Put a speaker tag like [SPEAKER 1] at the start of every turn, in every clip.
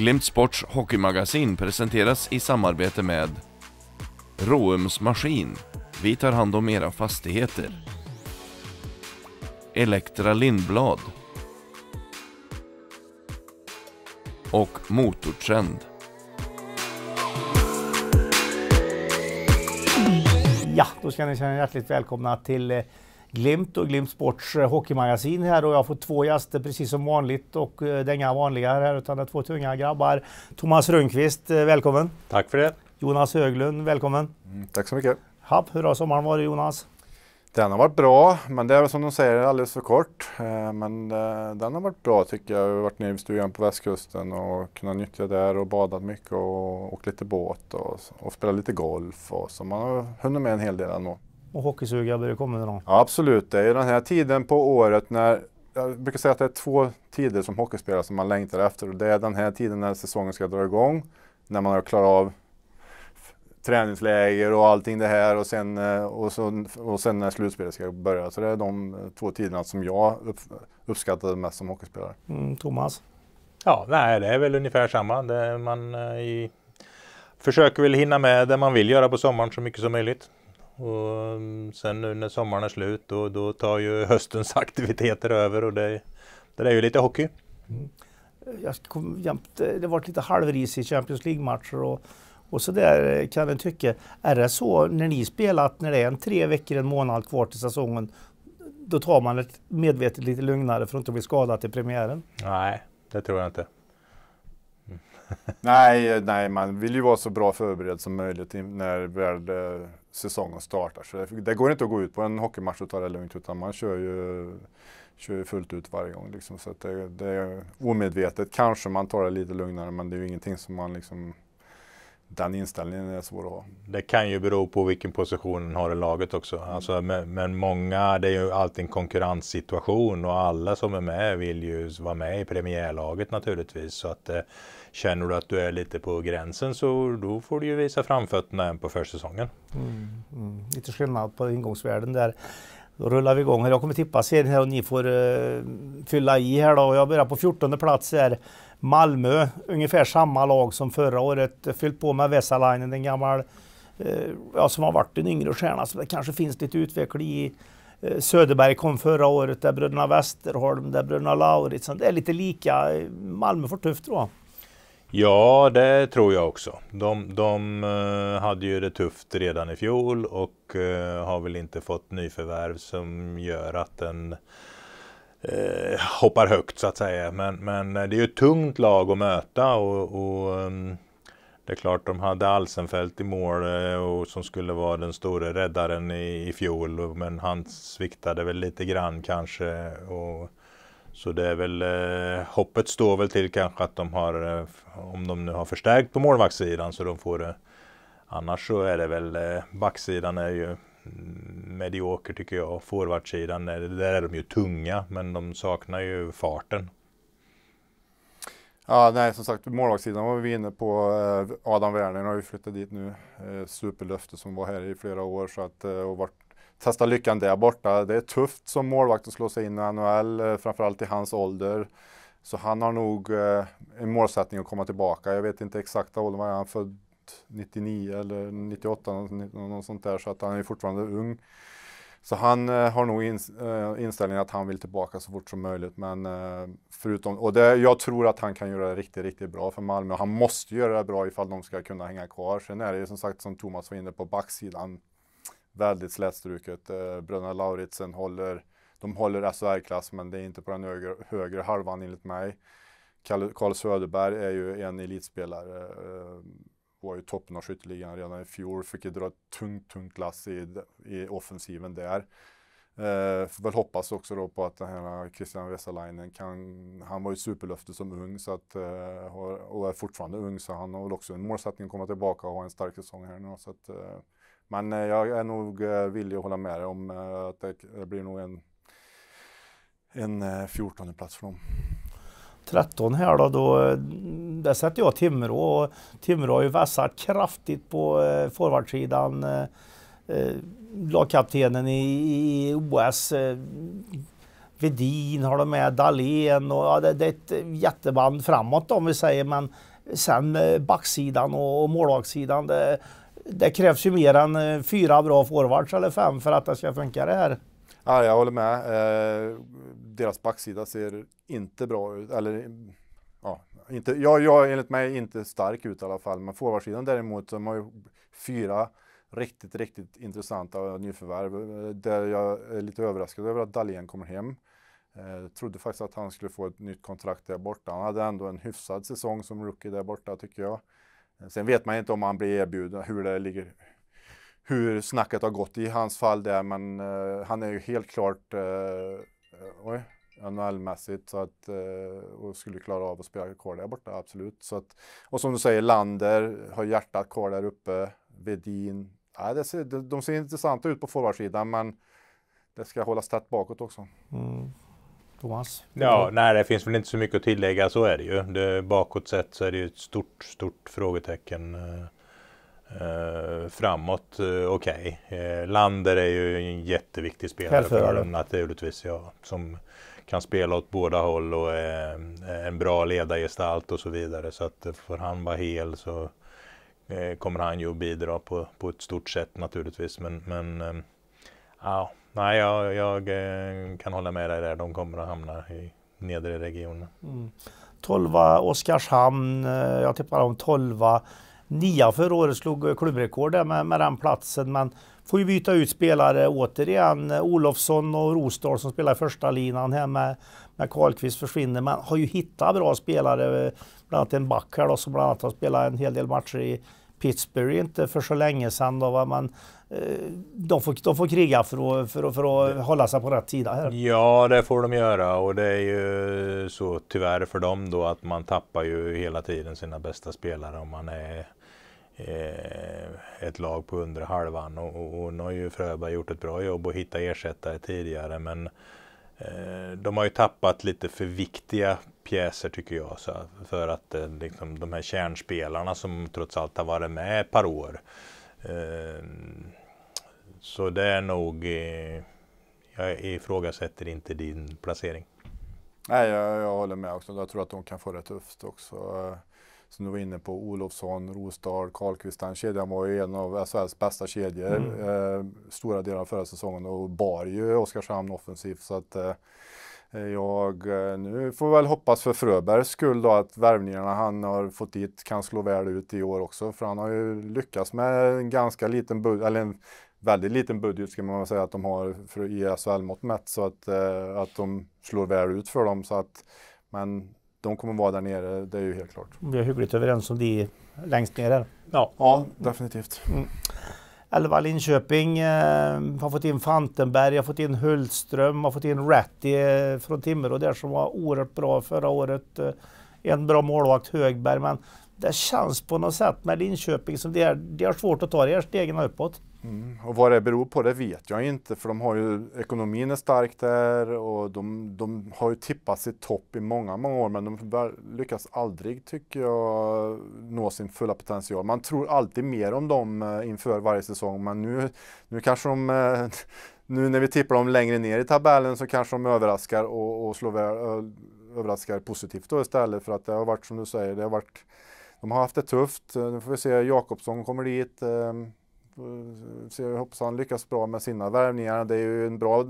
[SPEAKER 1] Glimt Sports hockeymagasin presenteras i samarbete med Roums Maskin. Vi tar hand om era fastigheter. Elektra Lindblad. Och Motortrend.
[SPEAKER 2] Ja, då ska ni känna er hjärtligt välkomna till eh, Glimt och Glimt Sports eh, hockeymagasin här och jag får två gäster precis som vanligt och eh, det är inga vanliga här utan det är två tunga grabbar. Thomas Rundqvist, eh, välkommen! Tack för det! Jonas Höglund, välkommen! Mm, tack så mycket! Happ, hur har sommaren varit Jonas? Den har varit bra, men det
[SPEAKER 1] är som de säger alldeles för kort. Men den har varit bra tycker jag. Jag har varit nere i stugan på västkusten och kunnat nyttja där och badat mycket och åkt lite båt och, och spelat lite golf. Och så man har hunnit med en hel del ändå
[SPEAKER 2] och hockeysuga börjar komma nu då?
[SPEAKER 1] absolut, det är den här tiden på året när jag brukar säga att det är två tider som hockeyspelare som man längtar efter det är den här tiden när säsongen ska dra igång, när man har klarat av träningsläger och allting det här och sen, eh, och så, och sen när slutspelet ska börja. Så det är de eh, två tiderna som jag upp, uppskattade mest som hockeyspelare.
[SPEAKER 2] Mm, Thomas? Ja,
[SPEAKER 3] nej, det är väl ungefär samma. Det man eh, i, försöker väl hinna med det man vill göra på sommaren så mycket som möjligt. Och mm, sen nu när sommaren är slut då, då tar ju höstens aktiviteter över och det, det är ju lite hockey. Mm.
[SPEAKER 2] Jag kom jämte, det varit lite halvris i Champions League-matcher och, och så kan en tycka. Är det så när ni spelat, när det är en tre veckor, en månad kvar till säsongen, då tar man ett medvetet lite lugnare för att inte bli skadad till premiären?
[SPEAKER 3] Nej, det tror jag inte.
[SPEAKER 1] nej, nej, man vill ju vara så bra förberedd som möjligt när väl eh, säsongen startar. Så det, det, går inte att gå ut på en hockeymatch och ta det lugnt utan man kör ju, kör ju fullt ut varje gång. Liksom. Så det, det, är omedvetet kanske
[SPEAKER 3] man tar det lite lugnare men det är ju ingenting som man liksom den inställningen är svår att ha. Det kan ju bero på vilken position man har i laget också. Mm. Alltså, men, men, många, det är ju alltid en konkurrenssituation och alla som är med vill ju vara med i premiärlaget naturligtvis. Så att, eh, Känner du att du är lite på gränsen så då får du ju visa framfötterna än på försäsongen.
[SPEAKER 2] Mm, mm. Lite skillnad på ingångsvärden där. Då rullar vi igång. Jag kommer tippa serien här och ni får uh, fylla i här då. Jag börjar på 14 plats här. Malmö, ungefär samma lag som förra året. Fyllt på med Vesalainen, en gammal uh, ja, som har varit en yngre stjärna. Så det kanske finns lite utveckling i uh, Söderberg kom förra året, där bröderna Westerholm, där bröderna Lauritsen. Det är lite lika. Malmö får tufft tror jag.
[SPEAKER 3] Ja, det tror jag också. De, de eh, hade ju det tufft redan i fjol och eh, har väl inte fått nyförvärv som gör att den eh, hoppar högt så att säga. Men, men eh, det är ju ett tungt lag att möta och, och ehm, det är klart de hade Alsenfelt i mål och som skulle vara den stora räddaren i, i fjol men han sviktade väl lite grann kanske. Och, så det är väl, eh, hoppet står väl till kanske att de har, eh, om de nu har förstärkt på målvaktssidan så de får det. Eh, annars så är det väl, backsidan är ju mm, medioker tycker jag. Forwardsidan, där är de ju tunga men de saknar ju farten.
[SPEAKER 1] Ja, nej, som sagt, målvaktssidan var vi inne på. Adam Werner har ju flyttat dit nu. Superlöfte som var här i flera år så att, och varit testa lyckan där borta. Det är tufft som målvakt att slå sig in i NHL, eh, framförallt i hans ålder. Så han har nog eh, en målsättning att komma tillbaka. Jag vet inte exakta ålder, han född 99 eller 98, något, något sånt där, så att han är fortfarande ung. Så han eh, har nog in, eh, inställningen att han vill tillbaka så fort som möjligt. Men eh, förutom, och det, jag tror att han kan göra det riktigt, riktigt bra för Malmö. Han måste göra det bra ifall de ska kunna hänga kvar. Sen är det ju som sagt, som Thomas var inne på, backsidan väldigt slätstruket. Eh, bröderna Lauritsen håller, håller SHR-klass men det är inte på den högre, högre halvan enligt mig. Karl Söderberg är ju en elitspelare. Eh, var ju toppnorsk ytterligare redan i fjol. Fick ju dra ett tungt, tungt lass i, i offensiven där. Eh, får väl hoppas också då på att den här Christian Vesalainen kan, han var ju superlöfte som ung så att, eh, och är fortfarande ung så han har väl också en målsättning att komma tillbaka och ha en stark säsong här nu. Så att, eh, men eh, jag är nog eh, villig att hålla med dig om eh, att det blir nog en,
[SPEAKER 2] en 14 plats för dem. 13 här då, då där sätter jag Timrå Timrå har ju vässat kraftigt på eh, forwardsidan. Eh, lagkaptenen i, i OS, eh, Vedin har de med, Dahlén och ja, det, det, är ett jätteband framåt om vi säger men sen eh, backsidan och, och målvaktssidan, det krävs ju mer än eh, fyra bra forwards eller fem för att det ska funka det här. Ja, jag håller med.
[SPEAKER 1] Eh, deras backsida ser inte bra ut. Eller, ja, inte, ja, ja, enligt mig inte stark ut i alla fall. Men forwardsidan däremot, de har ju fyra riktigt, riktigt intressanta nyförvärv. Eh, där jag är lite överraskad över att Dahlén kommer hem. Eh, trodde faktiskt att han skulle få ett nytt kontrakt där borta. Han hade ändå en hyfsad säsong som rookie där borta tycker jag. Sen vet man inte om han blir erbjuden, hur det ligger, hur snacket har gått i hans fall där, men uh, han är ju helt klart uh, eh, NHL-mässigt så eh, och skulle klara av att spela kvar där borta, absolut. Så att, och som du säger, Lander har hjärtat kvar där uppe, Vedin. Ja, det ser, de, de ser intressanta ut på forwardsidan, men det ska hållas tätt bakåt också.
[SPEAKER 2] Mm. Thomas? Ja,
[SPEAKER 3] nej, det finns väl inte så mycket att tillägga. Så är det ju. Det, bakåt sett så är det ju ett stort, stort frågetecken. Eh, eh framåt, eh, okej. Okay. Eh, Lander är ju en jätteviktig spelare för dem naturligtvis. Ja, som kan spela åt båda håll och är en bra ledargestalt och så vidare. Så att får han vara hel så eh, kommer han ju att bidra på, på ett stort sätt naturligtvis. Men, men eh, ja, nej jag, jag, eh, kan hålla med dig där. De kommer att hamna i nedre regionen.
[SPEAKER 2] Mm. 12 Oskarshamn, eh, jag tippar om 12 Nia förra året slog eh, klubbrekord med, med den platsen men får ju byta ut spelare återigen. Olofsson och Rosdahl som spelar i första linan här med, med Karlqvist försvinner men har ju hittat bra spelare, bland annat en back här då, som bland annat har spelat en hel del matcher i Pittsburgh inte för så länge sedan. Då var man, eh, de, får, de får kriga för att, för, att, för att hålla sig på rätt sida här.
[SPEAKER 3] Ja, det får de göra och det är ju så tyvärr för dem då att man tappar ju hela tiden sina bästa spelare om man är eh, ett lag på undre halvan och, och, och nu har ju Fröberg gjort ett bra jobb och hitta ersättare tidigare men eh, de har ju tappat lite för viktiga pjäser tycker jag. Så för att eh, liksom, de här kärnspelarna som trots allt har varit med ett par år. Eh, så det är nog, eh, jag ifrågasätter inte din placering.
[SPEAKER 1] Nej, jag, jag håller med också. Jag tror att de kan få det tufft också. Som du var inne på, Olofsson, Rosdahl, Karlkvist, Den kedjan var ju en av SHLs bästa kedjor mm. eh, stora delar av förra säsongen och bar ju Oskarshamn offensivt. Så att, eh, Eh, jag, eh, nu får väl hoppas för Fröbergs skull då att värvningarna han har fått dit kan slå väl ut i år också. För han har ju lyckats med en ganska liten budget, eller en väldigt liten budget ska man säga att de har för i SHL-mått mätt. Så att, eh, att de slår väl ut för dem. Så att, men de kommer vara där nere, det är ju helt klart.
[SPEAKER 2] Vi är hyggligt överens om de längst ner där. Ja, ja definitivt. Mm. 11 Linköping eh, har fått in Fantenberg, har fått in Hultström, har fått in Ratti eh, från Timrå där som var oerhört bra förra året. Eh, en bra målvakt, Högberg, men det känns på något sätt med Linköping som det är, det är svårt att ta de här stegen uppåt.
[SPEAKER 1] Mm. Och vad det beror på det vet jag inte för de har ju, ekonomin är stark där och de, de har ju tippat sitt topp i många, många år men de lyckas aldrig tycker jag nå sin fulla potential. Man tror alltid mer om dem eh, inför varje säsong men nu, nu kanske de eh, Nu när vi tippar dem längre ner i tabellen så kanske de överraskar och, och slår, överraskar positivt då istället för att det har varit som du säger, det har varit de har haft det tufft. Eh, nu får vi se, Jakobsson kommer dit. Eh, hoppas han lyckas bra med sina värvningar. Det är ju en bra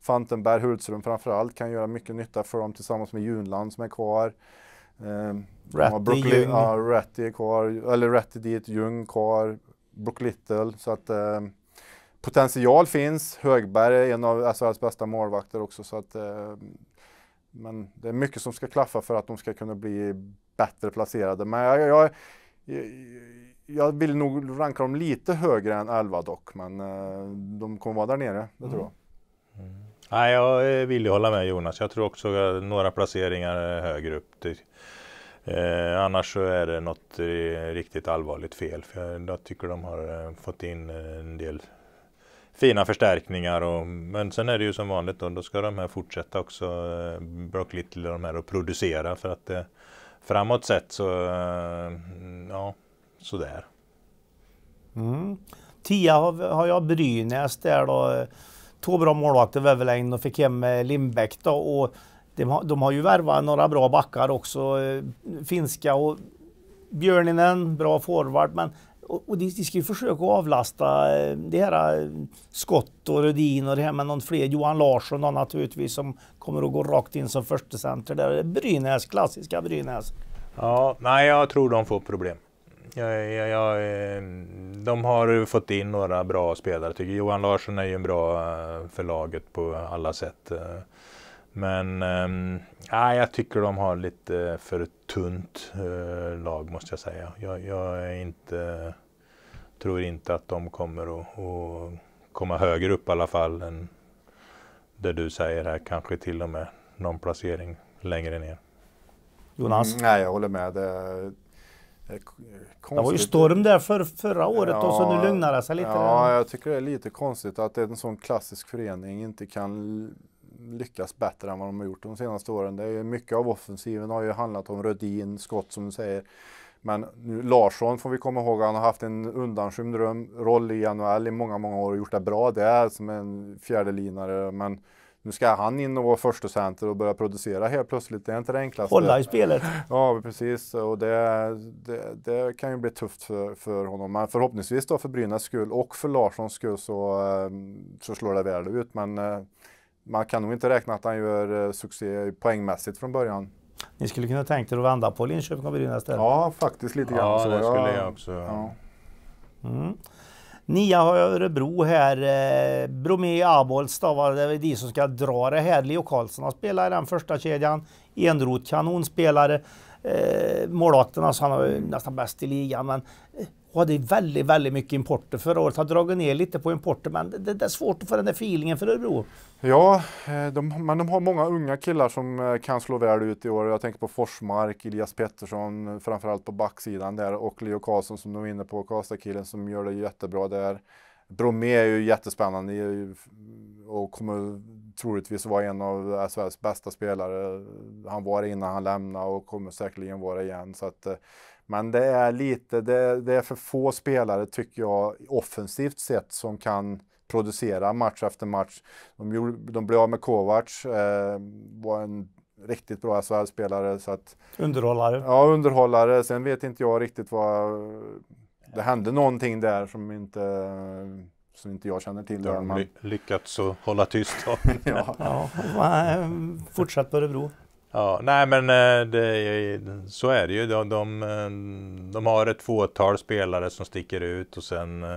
[SPEAKER 1] Fantenberg, Hultström framförallt, kan göra mycket nytta för dem tillsammans med Junland som är kvar. Eh,
[SPEAKER 2] Ratty, Ljung. Ja,
[SPEAKER 1] Ratty är kvar, eller Ratty dit, Ljung kvar, Brook Little. Så att eh, potential finns. Högberg är en av SHLs bästa målvakter också. Så att, eh, men det är mycket som ska klaffa för att de ska kunna bli bättre placerade. Men jag, jag, jag jag vill nog ranka dem lite högre än 11 dock, men eh, de kommer vara där nere, det
[SPEAKER 3] mm. tror jag. Mm. Mm. Nej, jag eh, vill ju hålla med Jonas. Jag tror också eh, några placeringar högre upp. Det, eh, annars så är det något eh, riktigt allvarligt fel. För jag, jag tycker de har eh, fått in en del fina förstärkningar. Och, men sen är det ju som vanligt då, då ska de här fortsätta också, eh, Brock Little och de här, och producera. För att framåt sett så, ja, sådär.
[SPEAKER 2] Mm. Tia har, jag Brynäs där då. Två bra målvakter, Väverlängd och fick hem eh, Lindbäck då. Och de, har, de har ju värvat några bra backar också, eh, finska och Björninen, bra forward. Men, och, och de, de ska ju försöka avlasta eh, det här Skott och Rödin och det här med någon fler. Johan Larsson då naturligtvis som kommer att gå rakt in som förstecenter där. Brynäs, klassiska Brynäs.
[SPEAKER 3] Ja, nej jag tror de får problem. Ja, ja, ja, ehm, de har fått in några bra spelare tycker jag. Johan Larsson är ju en bra eh, för laget på alla sätt. Eh. Men äh, jag tycker de har lite för tunt eh, lag måste jag säga. Jag, jag inte, tror inte att de kommer att, att, komma högre upp i alla fall än det du säger här. Kanske till och med någon placering längre ner. Jonas? Mm, nej, jag håller med. Det Eh, konstigt. Eh, det var ju
[SPEAKER 2] storm där för, förra året ja, och så nu lugnar det sig lite. Ja, jag
[SPEAKER 1] tycker det är lite konstigt att en sån klassisk förening inte kan lyckas bättre än vad de har gjort de senaste åren. Det är mycket av offensiven har ju handlat om Rödin, skott som du säger. Men nu, Larsson får vi komma ihåg, han har haft en undanskymd roll i NHL i många, många år och gjort det bra. där som en fjärdelinare, men nu ska han in och vara första center och börja producera helt plötsligt. Det är inte det enklaste. Hålla i spelet. Ja, precis. Och det, det, det kan ju bli tufft för, för honom. Men förhoppningsvis då för Brynäs skull och för Larssons skull så, ehm, så slår det väl ut. Men eh, man kan nog inte räkna att han gör eh, succé poängmässigt från början.
[SPEAKER 2] Ni skulle kunna tänkt er att vända på Linköping och Brynäs där? Ja, faktiskt lite grann. Ja, så. det skulle jag också. Ja. Mm. Nia har Örebro här. Eh, Bromé Abolstad var det de som ska dra det här. Leo Karlsson har spelat i den första kedjan. Enroth kanonspelare. Eh, målvakten alltså, han var nästan bäst i ligan. Men eh, och hade väldigt, väldigt mycket importer förra året. Har dragit ner lite på importen, men det, det är svårt att få den där feelingen för Örebro. Ja, eh,
[SPEAKER 1] de, men de har många unga killar som eh, kan slå väl ut i år. Jag tänker på Forsmark, Elias Pettersson, framförallt på backsidan där och Leo Karlsson som de är inne på, Karlstadkillen som gör det jättebra där. Bromé är ju jättespännande och kommer troligtvis vara en av eh, SHLs bästa spelare. Han var det innan han lämnade och kommer säkerligen vara det igen. Så att, men det är lite, det, det, är för få spelare tycker jag offensivt sett som kan producera match efter match. De, gjorde, de blev av med Kovacs, eh, var en riktigt bra SHL-spelare.
[SPEAKER 2] underhållare. Ja,
[SPEAKER 1] underhållare. Sen vet inte jag riktigt vad... Det hände någonting där som inte,
[SPEAKER 3] som inte jag känner till. Då har ly lyckats att hålla tyst. ja. ja.
[SPEAKER 2] Fortsätt på Örebro.
[SPEAKER 3] Ja, nej men eh, det, så är det ju. De, de, eh, de, har ett fåtal spelare som sticker ut och sen eh,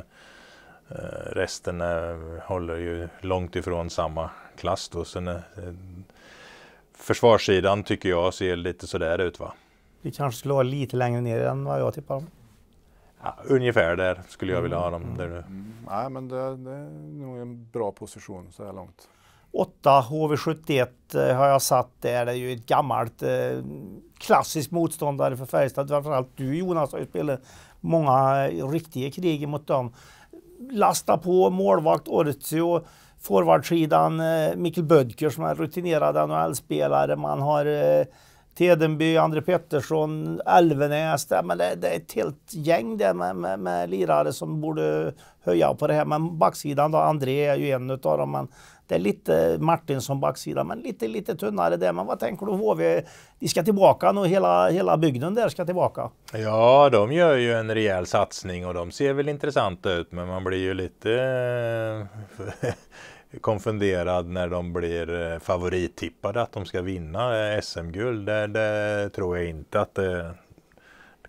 [SPEAKER 3] resten håller ju långt ifrån samma klass då. Sen, försvarssidan tycker jag ser lite sådär ut va.
[SPEAKER 2] Vi kanske skulle vara lite längre ner än vad jag tippar om.
[SPEAKER 3] Ja, ungefär där skulle jag vilja ha dem. Mm. Där.
[SPEAKER 1] Mm. Nej, men det, det är nog en bra position så här långt.
[SPEAKER 2] 8 HV71 eh, har jag satt där. Det är ju ett gammalt eh, klassiskt motståndare för Färjestad. Framförallt du Jonas har ju spelat många eh, riktiga krig mot dem. Lasta på målvakt Ortio, forwardsidan Mikkel Bödker som är rutinerad NHL-spelare. Man har Tedenby, André Pettersson, Elvenäs. det, det, är ett helt gäng där med, med, med lirare som borde höja på det här. Men backsidan då, André är ju en av dem. Men det är lite Martinsson baksida, men lite, lite tunnare där. Men vad tänker du HV? De ska tillbaka nu, hela, hela bygden där ska tillbaka.
[SPEAKER 3] Ja, de gör ju en rejäl satsning och de ser väl intressanta ut, men man blir ju lite eh, konfunderad när de blir eh, favorittippade att de ska vinna eh, SM-guld. Det, det, tror jag inte att det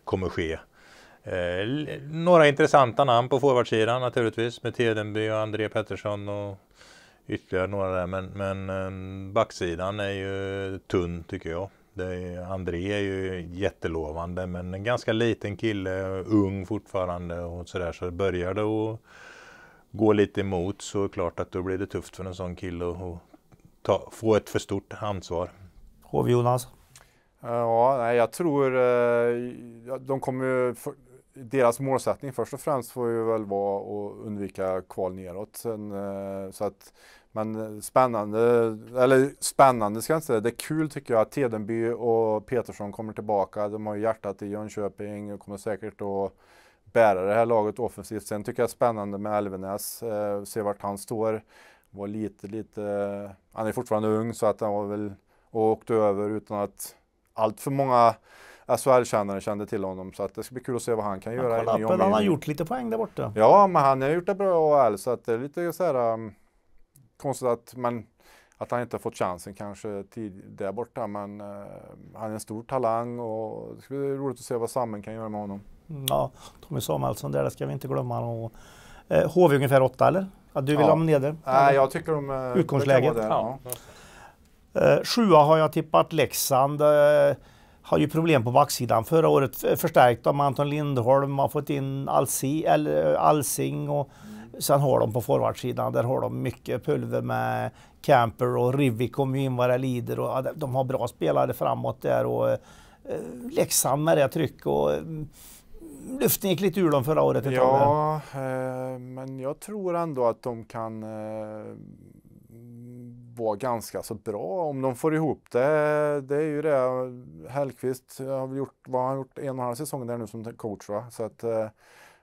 [SPEAKER 3] kommer ske. Eh, några intressanta namn på forwardsidan naturligtvis med Tedenby och André Pettersson och ytterligare några där. Men, men eh, backsidan är ju tunn tycker jag. Det André är ju jättelovande men en ganska liten kille, ung fortfarande och sådär. Så börjar det att gå lite emot så är det klart att då blir det tufft för en sån kille att ta, få ett för stort ansvar. HV Jonas?
[SPEAKER 1] Ja, jag tror eh, de kommer deras målsättning först och främst får ju väl vara att undvika kval neråt. Sen, eh, så att, men spännande, eller spännande ska jag inte säga, det är kul tycker jag att Tedenby och Petersson kommer tillbaka. De har ju hjärtat i Jönköping och kommer säkert att bära det här laget offensivt. Sen tycker jag det är spännande med Elvenäs, eh, se vart han står. Var lite, lite, han är fortfarande ung så att han var väl och åkte över utan att allt för många shl alltså, känner, kände till honom så att det ska bli kul att se vad han kan göra han i ny Han har gjort
[SPEAKER 2] lite poäng där borta.
[SPEAKER 1] Ja, men han har gjort det bra i AL så att det är lite så här um, konstigt att man att han inte har fått chansen kanske tid där borta, men uh, han är en stor talang och det ska bli roligt att se vad Sammen kan göra med honom.
[SPEAKER 2] Mm, ja, Tommy Samuelsson där, det ska vi inte glömma. Och, eh, HV ungefär åtta eller? Att du vill ja. ha dem neder? Nej, jag tycker de... Eh, Utgångsläget. Där, ja. Ja. Eh, sjua har jag tippat Leksand. Eh, har ju problem på backsidan. Förra året förstärkt av Anton Lindholm, har fått in Alsi, Alsing och sen har de på forwardsidan, där har de mycket pulver med Camper och Rivi kommer ju in vad det lider och de har bra spelare framåt där och eh, Leksand med det tryck och mm, luften gick lite ur dem förra året. Ja, eh,
[SPEAKER 1] men jag tror ändå att de kan eh, vara ganska så bra om de får ihop det. Det är ju det. Hellqvist har gjort, vad han gjort en och en halv säsong där nu som coach va? Så att eh,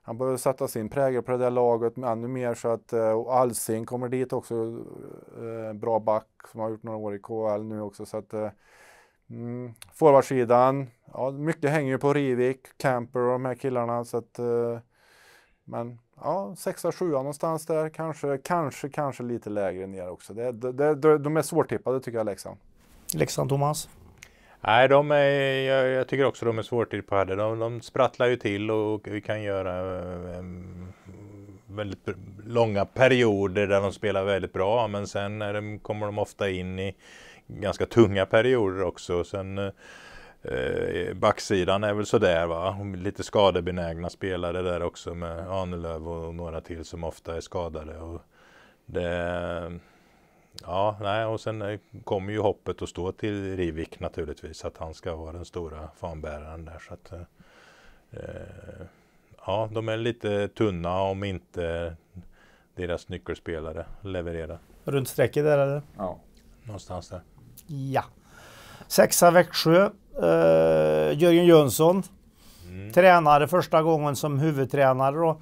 [SPEAKER 1] han behöver sätta sin prägel på det där laget ännu mer så att eh, och Alsing kommer dit också. Eh, bra back som har gjort några år i KL nu också så att eh, mm, Forwardsidan, ja, mycket hänger ju på Rivik, Camper och de här killarna så att eh, men ja, sexa, sjua någonstans där. Kanske, kanske, kanske lite lägre ner också. Det, det, det, de är svårtippade
[SPEAKER 2] tycker jag, Leksand. Leksand, Thomas?
[SPEAKER 3] Nej, de är, jag, jag tycker också de är svårtippade. De, de sprattlar ju till och vi kan göra um, väldigt långa perioder där de spelar väldigt bra. Men sen de, kommer de ofta in i ganska tunga perioder också. Sen, eh, Eh, backsidan är väl sådär va. Lite skadebenägna spelare där också med Ahnelöv och några till som ofta är skadade. Och det, ja, nej, och sen eh, kommer ju hoppet att stå till Rivik naturligtvis. Att han ska vara den stora fanbäraren där. Så att, eh, ja, de är lite tunna om inte deras nyckelspelare levererar.
[SPEAKER 2] Runt strecket där eller? Ja. Någonstans där. Ja. Sexa Växjö eh, Jörgen Jönsson. Mm. Tränare första gången som huvudtränare. Då.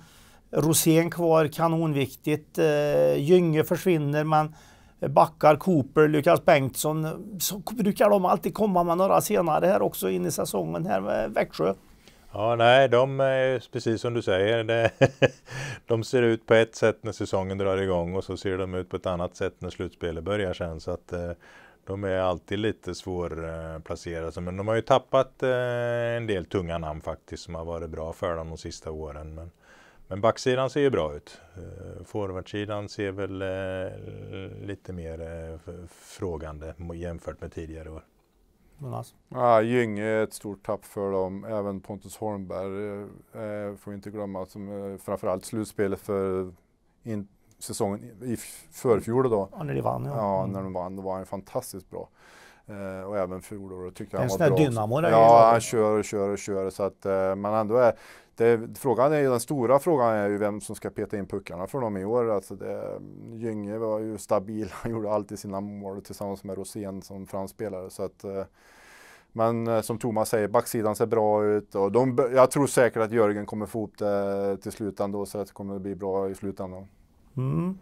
[SPEAKER 2] Rosén kvar, kanonviktigt. Eh, Gynge försvinner, men backar Cooper, Lukas Bengtsson. Så brukar de alltid komma med några senare här också in i säsongen här med Växjö.
[SPEAKER 3] Ja, nej, de är precis som du säger. Det, de ser ut på ett sätt när säsongen drar igång och så ser de ut på ett annat sätt när slutspelet börjar sen. Så att, eh, de är alltid lite svårplacerade, men de har ju tappat eh, en del tunga namn faktiskt som har varit bra för dem de sista åren. Men, men backsidan ser ju bra ut. Eh, forwardsidan ser väl eh, lite mer frågande jämfört med tidigare år.
[SPEAKER 2] Jonas?
[SPEAKER 1] Ja, Gynge är ett stort tapp för dem. Även Pontus Holmberg får vi inte glömma. Som, framförallt slutspelet för säsongen i förfjol då. Ja, när de vann ja. ja mm. när de vann, då var han fantastiskt bra. Eh, och även fjolåret tyckte jag han var bra. En sån där dynamo där Ja, han kör och kör och kör så att eh, man ändå är det, frågan är ju, den stora frågan är ju vem som ska peta in puckarna för dem i år. Alltså det, Gynge var ju stabil, han gjorde alltid sina mål tillsammans med Rosén som franspelare. Så att, eh, men eh, som Thomas säger, backsidan ser bra ut och de, jag tror säkert att Jörgen kommer få ihop det till slut ändå så att det kommer bli bra i slutändan.
[SPEAKER 2] Mm.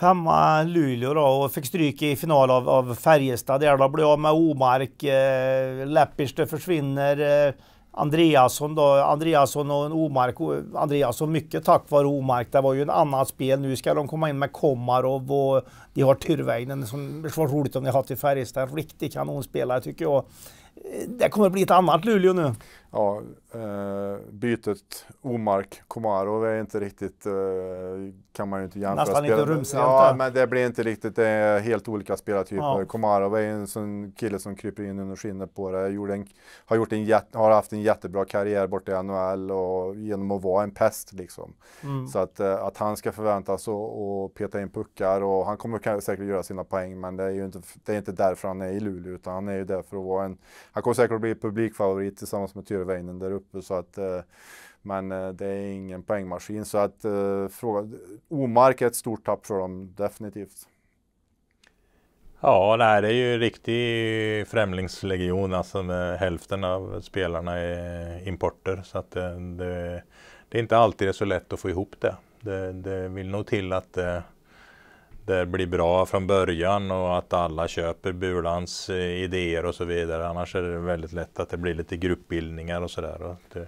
[SPEAKER 2] Femma Luleå då och fick stryk i final av, av Färjestad där då. Blev av med Omark, eh, Leppistö försvinner. Eh, Andreasson då, Andreasson och Omark. Andreasson mycket tack vare Omark. Det var ju en annat spel. Nu ska de komma in med Komarov och de har Tyrväinen som det var roligt om de har till Färjestad. Riktig kanonspelare tycker jag. Eh, det kommer att bli ett annat Luleå nu ja, eh, bytet Omark Komaro är inte
[SPEAKER 1] riktigt, eh, kan man ju inte jämföra. Nästan lite rumshjälte. Ja, men det blir inte riktigt, det är helt olika spelartyper. Ja. Komaro är en sån kille som kryper in under skinnet på det. en, har, gjort en, har haft en jättebra karriär borta i NHL och genom att vara en pest liksom. Mm. Så att, eh, att han ska förväntas och, peta in puckar och han kommer säkert göra sina poäng, men det är ju inte, det är inte därför han är i Luleå, utan han är ju där för att vara en, han kommer säkert att bli publikfavorit tillsammans med Tyre Järväinen där uppe. Så att, eh, men eh, det är ingen poängmaskin. Så att eh, fråga, Omark är ett stort tapp för dem, definitivt.
[SPEAKER 3] Ja, nej, det är ju riktig främlingslegion. Alltså hälften av spelarna är importer. Så att det, det, det är inte alltid så lätt att få ihop det. Det, det vill nog till att det blir bra från början och att alla köper Bulans eh, idéer och så vidare. Annars är det väldigt lätt att det blir lite gruppbildningar och sådär. Det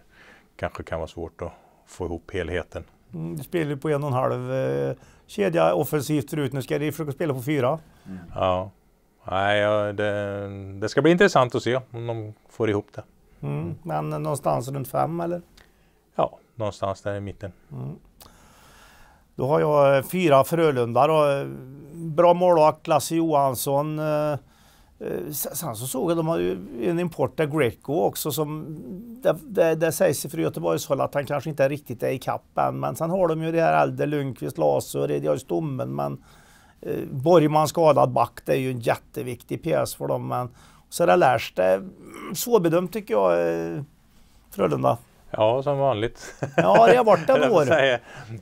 [SPEAKER 3] kanske kan vara svårt att få ihop helheten.
[SPEAKER 2] Mm, du spelar på en och en halv eh, kedja offensivt förut. Nu ska de försöka spela på fyra.
[SPEAKER 3] Mm. Ja. Nej, det, det, ska bli intressant att se om de får ihop det.
[SPEAKER 2] Mm. mm. Men någonstans runt fem eller? Ja, någonstans där i mitten. Mm. Då har jag eh, fyra Frölunda då. Eh, bra målvakt, Lasse Johansson. Eh, sen så såg jag de har ju en import där Greco också som... Där, där, där sägs det från Göteborgshåll att han kanske inte riktigt är i än. Men sen har de ju det här äldre Lundqvist, Laser, det är stommen men... Eh, Borgman skadad back, det är ju en jätteviktig pjäs för dem men... Så det lärs det. Mm, svårbedömt tycker jag, eh, Frölunda. Ja, som vanligt. Ja, det har varit en år.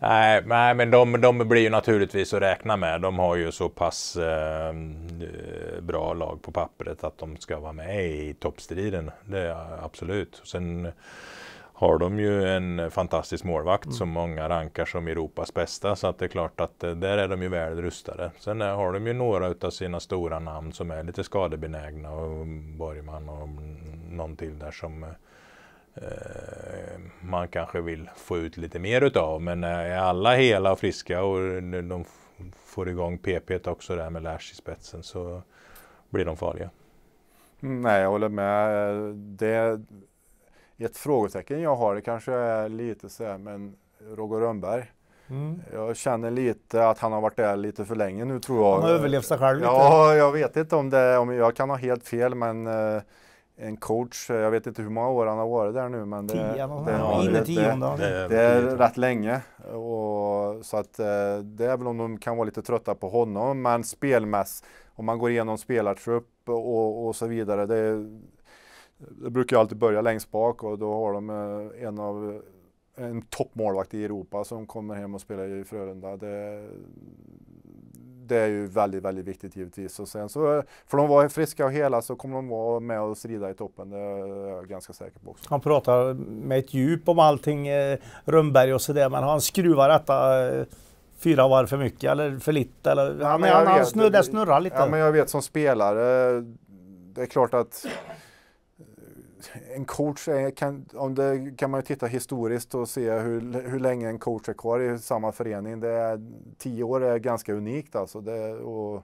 [SPEAKER 3] nej, nej, men de, de blir ju naturligtvis att räkna med. De har ju så pass ehm, eh, bra lag på pappret att de ska vara med i toppstriden. Det är absolut. Sen har de ju en fantastisk målvakt mm. som många rankar som Europas bästa. Så att det är klart att eh, där är de ju väl rustade. Sen eh, har de ju några av sina stora namn som är lite skadebenägna. Och Borgman och någon till där som eh, Eh, man kanske vill få ut lite mer utav. Men eh, är alla hela och friska och de får igång PP också där med Lash i spetsen så blir de farliga. Mm, nej, jag håller med. Det,
[SPEAKER 1] ett frågetecken jag har det kanske är lite så här, men Roger Rönnberg. Mm. Jag känner lite att han har varit där lite för länge nu tror jag. Han har överlevt sig själv lite. Ja, jag vet inte om det, om jag kan ha helt fel men eh, en coach, eh, jag vet inte hur många år han har varit där nu men det, det, ja, det, det, det, det är rätt länge. Och, så att eh, det är väl om de kan vara lite trötta på honom men spelmäss, om man går igenom spelartrupp och, och så vidare. Det, det brukar alltid börja längst bak och då har de eh, en av en toppmålvakt i Europa som kommer hem och spelar i Frölunda. Det, det är ju väldigt, väldigt viktigt givetvis. Och sen så, för de var friska och hela så kommer de vara med och strida i toppen, det är jag ganska säker på. Också.
[SPEAKER 2] Han pratar med ett djup om allting, eh, Rönnberg och sådär, men han skruvar detta eh, fyra varv för mycket eller för lite? Eller, ja, men han, han snurrar lite. Ja, men jag
[SPEAKER 1] vet som spelare, eh, det är klart att en coach är, kan, om det, kan man titta historiskt och se hur, hur länge en coach är kvar i samma förening. Det är, tio år är ganska unikt alltså. Det, och,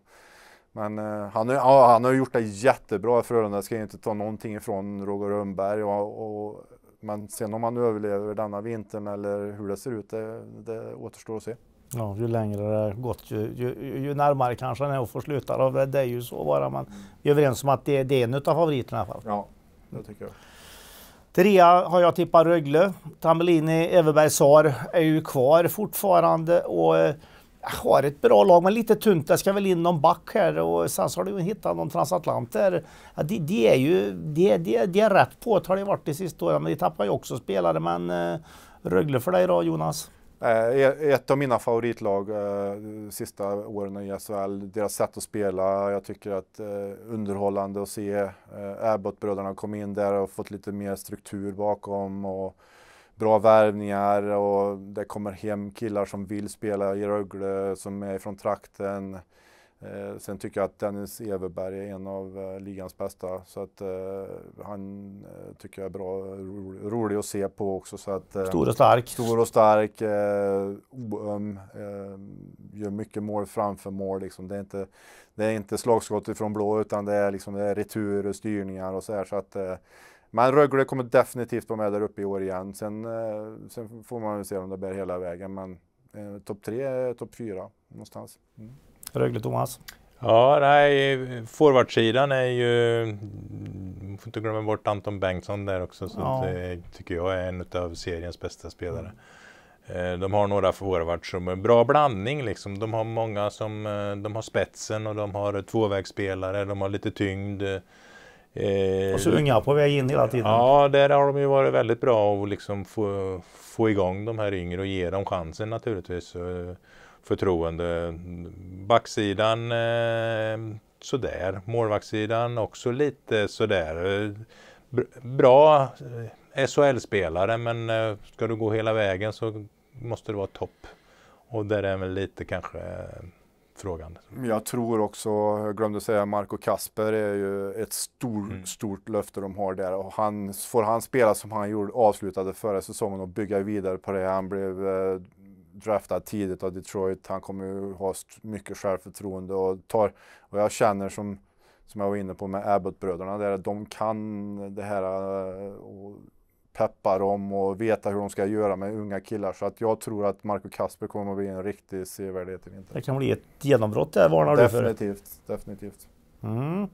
[SPEAKER 1] men eh, han, ja, han har gjort det jättebra i Frölunda, ska inte ta någonting ifrån Roger Rönnberg. Och, och, men sen om han överlever denna vintern eller hur det ser ut, det, det återstår att se.
[SPEAKER 2] Ja, ju längre det gått, ju, ju, ju närmare kanske han är att få sluta. Det, det är ju så bara, men vi är överens om att det, det är en av favoriterna i alla fall. Ja det tycker jag. Trea har jag tippat Rögle. Tambellini, Everberg, Sar är ju kvar fortfarande och eh, har ett bra lag, men lite tunt. Det ska väl in någon back här och sen så har de hittat någon transatlanter. Ja, det, de är ju, de det, det är rätt på har det varit de sista åren, men de tappar ju också spelare. Men eh, Rögle för dig då, Jonas? Eh,
[SPEAKER 1] e- ett av mina favoritlag eh, sista åren i SHL. Deras sätt att spela. Jag tycker att eh, underhållande att se eh, Abbott-bröderna kom in där och fått lite mer struktur bakom. Och, Bra värvningar och det kommer hem killar som vill spela i Rögle, som är från trakten. Eh, sen tycker jag att Dennis Everberg är en av eh, ligans bästa. Så att eh, han eh, tycker jag är bra, ro, rolig att se på också. Så att, eh, stor och stark. Stor och stark, eh, oöm, eh, gör mycket mål framför mål. Liksom. Det, är inte, det är inte slagskott ifrån blå utan det är, liksom, det är returer, styrningar och så här. Så att, men Rögle kommer definitivt vara med där uppe i år igen. Sen, sen får man väl se om det bär hela vägen. Men eh, topp tre, topp fyra någonstans.
[SPEAKER 2] Mm. Rögle, Thomas? Ja,
[SPEAKER 3] nej, forwardsidan är ju... Man får inte glömma bort Anton Bengtsson där också, som ja. tycker jag är en av seriens bästa spelare. Eh, de har några forwards som är bra blandning liksom. De har många som, eh, de har spetsen och de har tvåvägsspelare, de har lite tyngd. Eh, och så unga
[SPEAKER 2] på väg in hela tiden. Ja,
[SPEAKER 3] där har de ju varit väldigt bra och liksom få, få igång de här yngre och ge dem chansen naturligtvis. Eh, förtroende. Backsidan eh, sådär. Målvaktssidan också lite sådär. Eh, bra eh, SHL-spelare men ska du gå hela vägen så måste du vara topp. Och där är väl lite kanske frågan.
[SPEAKER 1] Jag tror också, jag glömde säga, Marco Kasper är ju ett stort, mm. stort löfte de har där. Och han, får han spela som han gjorde, avslutade förra säsongen och bygga vidare på det. Han blev eh, draftad tidigt av Detroit. Han kommer ju ha mycket självförtroende och tar, och jag känner som, som jag var inne på med Abbott-bröderna, där de kan det här eh, och peppa dem och veta hur de ska göra med unga killar. Så att jag tror att Marco Kasper kommer att bli en riktig sevärdhet i vinter. Det kan bli ett
[SPEAKER 2] genombrott där varnar du för. Definitivt, definitivt. Mm.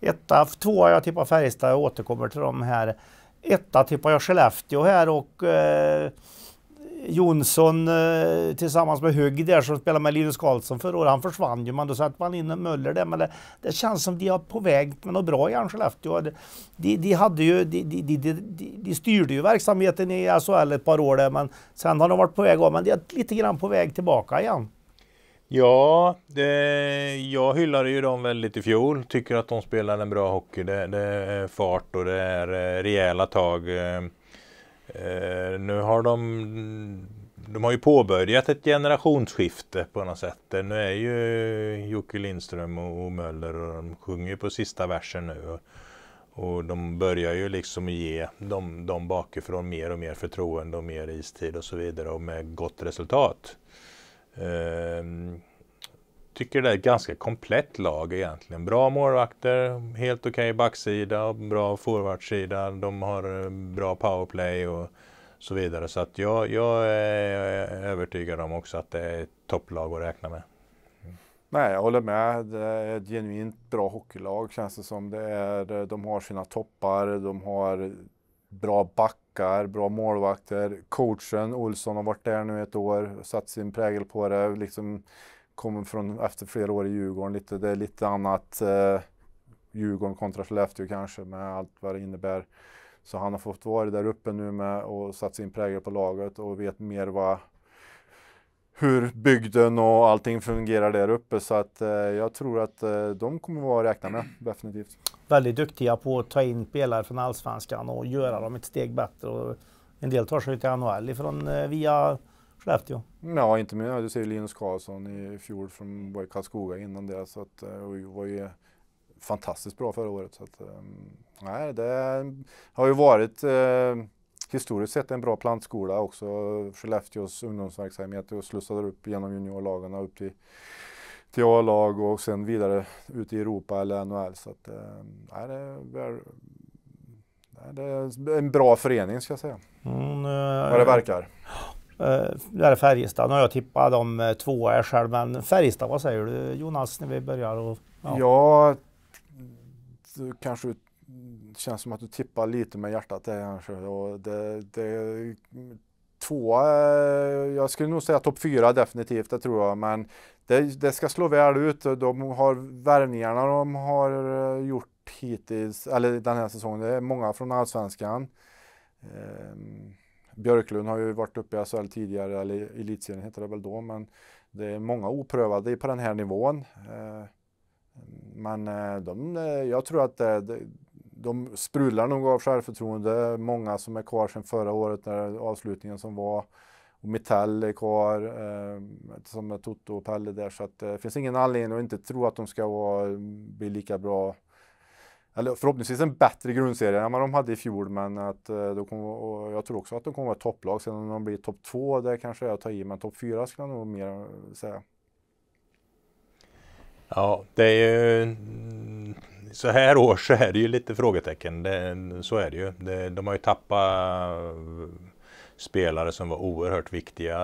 [SPEAKER 2] Etta, tvåa jag tippar Färjestad, jag återkommer till dem här. Etta tippar jag Skellefteå här och eh, Jonsson eh, tillsammans med Hugg där som spelade med Linus Karlsson förra året, han försvann ju men då satte man in en Möller där. Men det, det känns som de har på väg med något bra i Skellefteå. De, de, hade ju, de, de, de, de styrde ju verksamheten i SHL ett par år där men sen har de varit på väg av, men de är lite grann på väg tillbaka igen.
[SPEAKER 3] Ja, det, jag hyllade ju dem väldigt i fjol. Tycker att de spelar en bra hockey. Det, det är fart och det är eh, rejäla tag. Eh, Eh, nu har de de har ju påbörjat ett generationsskifte på något sätt. Eh, nu är ju Jocke Lindström och Möller och de sjunger på sista versen nu. Och, och de börjar ju liksom ge de, de bakifrån mer och mer förtroende och mer istid och så vidare och med gott resultat. Ehm, tycker det är ett ganska komplett lag egentligen. Bra målvakter, helt okej okay backsida, bra forwardsida, de har eh, bra powerplay och så vidare. Så att jag, jag är övertygad om också att det är ett topplag att räkna med.
[SPEAKER 1] Nej, jag håller med. Det är ett genuint bra hockeylag känns det som. Det är, eh, de har sina toppar, de har bra backar, bra målvakter. Coachen Olsson har varit där nu ett år, satt sin prägel på det. Liksom, kommer från efter flera år i Djurgården. Lite, det är lite annat eh, Djurgården kontra Skellefteå kanske med allt vad det innebär. Så han har fått vara där uppe nu med och satt sin prägel på laget och vet mer vad, hur bygden och allting fungerar där uppe. Så att eh, jag tror att eh, de kommer vara att räkna med, definitivt.
[SPEAKER 2] Väldigt duktiga på att ta in spelare från Allsvenskan och göra dem ett steg bättre. Och en del tar sig till NHL ifrån, eh, via Skellefteå?
[SPEAKER 1] Ja, inte mer. Du ser ju Linus Karlsson i fjol från BoIK Karlskoga innan det. Så att, eh, och var ju fantastiskt bra förra året. Så att, ehm, nej, det har ju varit eh, historiskt sett en bra plantskola också. Skellefteås ungdomsverksamhet och slussade upp genom juniorlagarna upp till till A-lag och sen vidare ut i Europa eller NHL. Så att, ehm, nej, det, är, det är en bra förening ska jag säga.
[SPEAKER 2] Mm, Vad det verkar. Eh, där Färjestad. Nu har jag tippat dem eh, tvåa själv, men Färjestad, vad säger du Jonas när vi börjar? Och, ja, ja
[SPEAKER 1] du kanske känns som att du tippar lite med hjärtat där kanske. Och det, det, tvåa, eh, jag skulle nog säga topp fyra definitivt, det tror jag. Men det, det, ska slå väl ut. De har värvningarna de har gjort hittills, eller den här säsongen, det är många från allsvenskan. Ehm Björklund har ju varit uppe i SHL tidigare, eller elitserien hette det väl då, men det är många oprövade på den här nivån. Eh, men eh, de, eh, jag tror att de, de sprudlar nog av självförtroende. Många som är kvar sedan förra året, när avslutningen som var. Och Mitell är kvar, eh, som är Toto och Pelle där. Så att, det finns ingen anledning att inte tro att de ska vara, bli lika bra eller förhoppningsvis en bättre grundserie än vad de hade i fjol. Men att, eh, de kommer, jag tror också att de kommer vara ett topplag. Sen om de blir topp två, det kanske är att ta i, men topp fyra skulle jag nog mer eh, säga.
[SPEAKER 3] Ja, det är ju så här års så är det ju lite frågetecken. Det, så är det ju. Det, de har ju tappat eh, spelare som var oerhört viktiga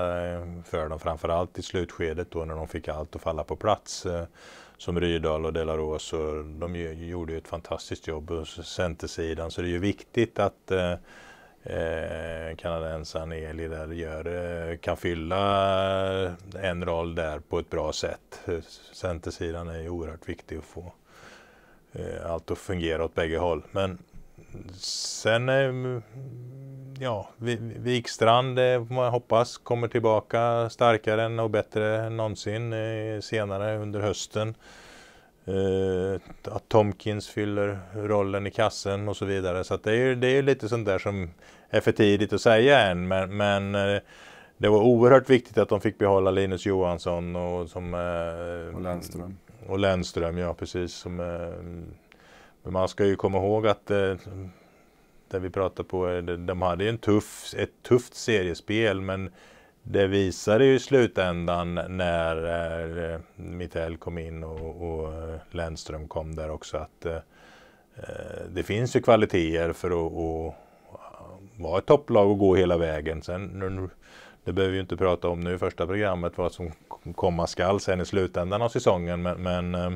[SPEAKER 3] för dem, framförallt i slutskedet då när de fick allt att falla på plats som Rydal och Delaros. Och de gjorde ju ett fantastiskt jobb på centersidan så det är ju viktigt att eh, eh, kanadensaren Eli där gör, eh, kan fylla en roll där på ett bra sätt. Centersidan är ju oerhört viktig att få allt att fungera åt bägge håll. Men sen, eh, ja, Wikstrand, eh, får man hoppas kommer tillbaka starkare än och bättre än någonsin eh, senare under hösten. Att Tomkins fyller rollen i kassen och så vidare. Så det är, det är lite sånt där som är för tidigt att säga än. Men, men det var oerhört viktigt att de fick behålla Linus Johansson och, som, och Lennström. Och Lennström, ja precis. Som, för man ska ju komma ihåg att eh, där vi pratar på, de hade ju en tuff, ett tufft seriespel men det visade ju i slutändan när eh, Mittell kom in och, och eh, Lennström kom där också att eh, eh, det finns ju kvaliteter för att, att vara ett topplag och gå hela vägen. Sen, nu, det behöver vi inte prata om nu i första programmet vad som komma skall sen i slutändan av säsongen men, men eh,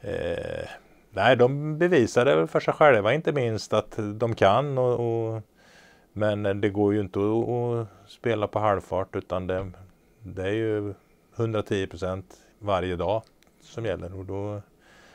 [SPEAKER 3] eh Nej, de bevisade för sig själva inte minst att de kan. Och, och men det går ju inte att, att spela på halvfart utan det, det är ju 110 procent varje dag som gäller. Och då,